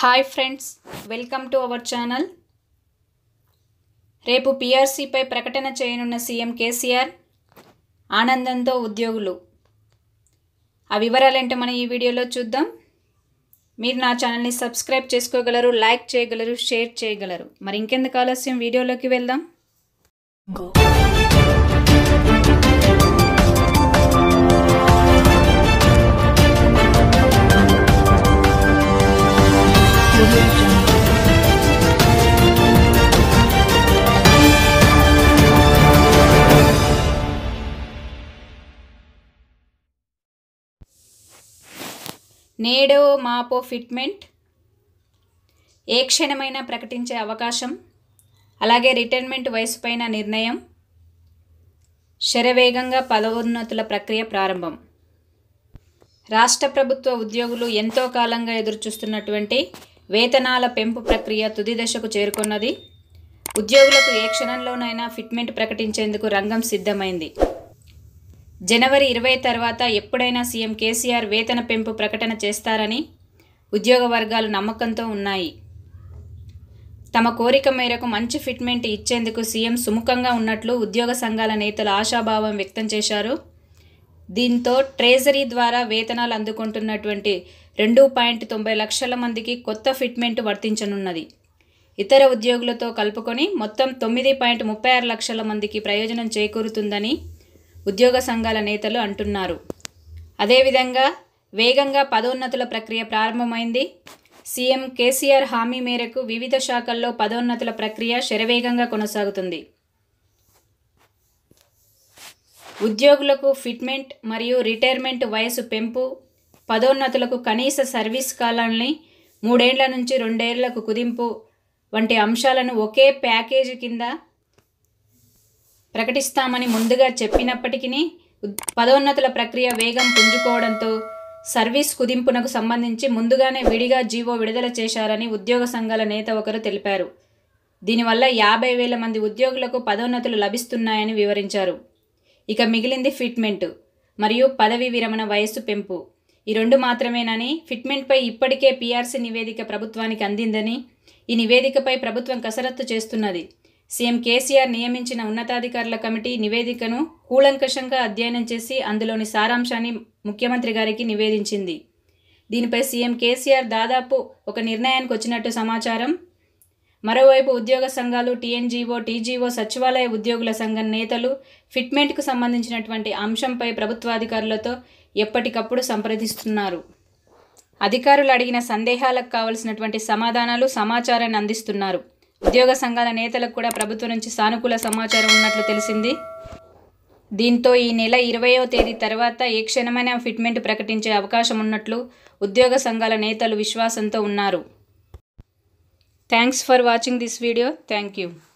Hi friends welcome to our channel రేపు పీఆర్సీపై ప్రకటన చేయనున్న సీఎం కేసీఆర్ ఆనందంతో ఉద్యోగులు ఆ వివరాలేంటో మనం ఈ వీడియోలో చూద్దాం మీరు నా ఛానల్ని సబ్స్క్రైబ్ చేసుకోగలరు లైక్ చేయగలరు షేర్ చేయగలరు మరి ఇంకెందుకు ఆలస్యం వీడియోలోకి వెళ్దాం నేడో మాపో ఫిట్మెంట్ ఏ క్షణమైనా ప్రకటించే అవకాశం అలాగే రిటైర్మెంట్ వయసుపైన నిర్ణయం శరవేగంగా పదోన్నతుల ప్రక్రియ ప్రారంభం రాష్ట్ర ప్రభుత్వ ఉద్యోగులు ఎంతో కాలంగా ఎదురుచూస్తున్నటువంటి వేతనాల పెంపు ప్రక్రియ తుది దశకు చేరుకున్నది ఉద్యోగులకు ఏ క్షణంలోనైనా ఫిట్మెంట్ ప్రకటించేందుకు రంగం సిద్ధమైంది జనవరి ఇరవై తర్వాత ఎప్పుడైనా సీఎం కేసీఆర్ వేతన పెంపు ప్రకటన చేస్తారని ఉద్యోగ వర్గాలు నమ్మకంతో ఉన్నాయి తమ కోరిక మేరకు మంచి ఫిట్మెంట్ ఇచ్చేందుకు సీఎం సుముఖంగా ఉన్నట్లు ఉద్యోగ సంఘాల నేతలు ఆశాభావం వ్యక్తం చేశారు దీంతో ట్రేజరీ ద్వారా వేతనాలు అందుకుంటున్నటువంటి రెండు పాయింట్ తొంభై లక్షల మందికి కొత్త ఫిట్మెంట్ వర్తించనున్నది ఇతర ఉద్యోగులతో కలుపుకొని మొత్తం తొమ్మిది పాయింట్ ముప్పై ఆరు లక్షల మందికి ప్రయోజనం చేకూరుతుందని ఉద్యోగ సంఘాల నేతలు అంటున్నారు అదేవిధంగా వేగంగా పదోన్నతుల ప్రక్రియ ప్రారంభమైంది సీఎం కేసీఆర్ హామీ మేరకు వివిధ శాఖల్లో పదోన్నతుల ప్రక్రియ శరవేగంగా కొనసాగుతుంది ఉద్యోగులకు ఫిట్మెంట్ మరియు రిటైర్మెంట్ వయసు పెంపు పదోన్నతులకు కనీస సర్వీస్ కాలాన్ని మూడేండ్ల నుంచి రెండేళ్లకు కుదింపు వంటి అంశాలను ఒకే ప్యాకేజీ కింద ప్రకటిస్తామని ముందుగా చెప్పినప్పటికీ పదోన్నతుల ప్రక్రియ వేగం పుంజుకోవడంతో సర్వీస్ కుదింపునకు సంబంధించి ముందుగానే విడిగా జీవో విడుదల చేశారని ఉద్యోగ సంఘాల నేత ఒకరు తెలిపారు దీనివల్ల యాభై వేల మంది ఉద్యోగులకు పదోన్నతులు లభిస్తున్నాయని వివరించారు ఇక మిగిలింది ఫిట్మెంట్ మరియు పదవి విరమణ వయస్సు పెంపు ఈ రెండు మాత్రమేనని ఫిట్మెంట్పై ఇప్పటికే పీఆర్సీ నివేదిక ప్రభుత్వానికి అందిందని ఈ నివేదికపై ప్రభుత్వం కసరత్తు చేస్తున్నది సీఎం కేసీఆర్ నియమించిన ఉన్నతాధికారుల కమిటీ నివేదికను కూలంకషంగా అధ్యయనం చేసి అందులోని సారాంశాన్ని ముఖ్యమంత్రి గారికి నివేదించింది దీనిపై సీఎం కేసీఆర్ దాదాపు ఒక నిర్ణయానికి వచ్చినట్టు సమాచారం మరోవైపు ఉద్యోగ సంఘాలు టీఎన్జీఓ టీజీఓ సచివాలయ ఉద్యోగుల సంఘం నేతలు ఫిట్మెంట్కు సంబంధించినటువంటి అంశంపై ప్రభుత్వాధికారులతో ఎప్పటికప్పుడు సంప్రదిస్తున్నారు అధికారులు అడిగిన సందేహాలకు కావలసినటువంటి సమాధానాలు సమాచారాన్ని అందిస్తున్నారు ఉద్యోగ సంఘాల నేతలకు కూడా ప్రభుత్వం నుంచి సానుకూల సమాచారం ఉన్నట్లు తెలిసింది దీంతో ఈ నెల ఇరవయో తేదీ తర్వాత ఏ క్షణమైన ఫిట్మెంట్ ప్రకటించే అవకాశం ఉన్నట్లు ఉద్యోగ సంఘాల నేతలు విశ్వాసంతో ఉన్నారు Thanks for watching this video. Thank you.